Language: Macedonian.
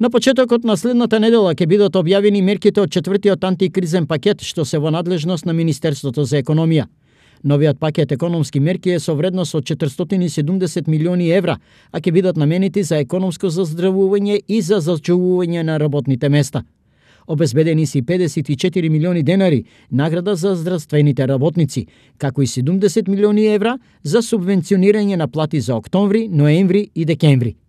На почетокот на следната недела ќе бидат објавени мерките од четвртиот антикризен пакет што се во надлежност на Министерството за економија. Новиот пакет економски мерки е со вредност од 470 милиони евра, а ќе бидат наменети за економско заздравување и за зачувување на работните места. Обезбедени си 54 милиони денари награда за здравствените работници, како и 70 милиони евра за субвенционирање на плати за октомври, ноември и декември.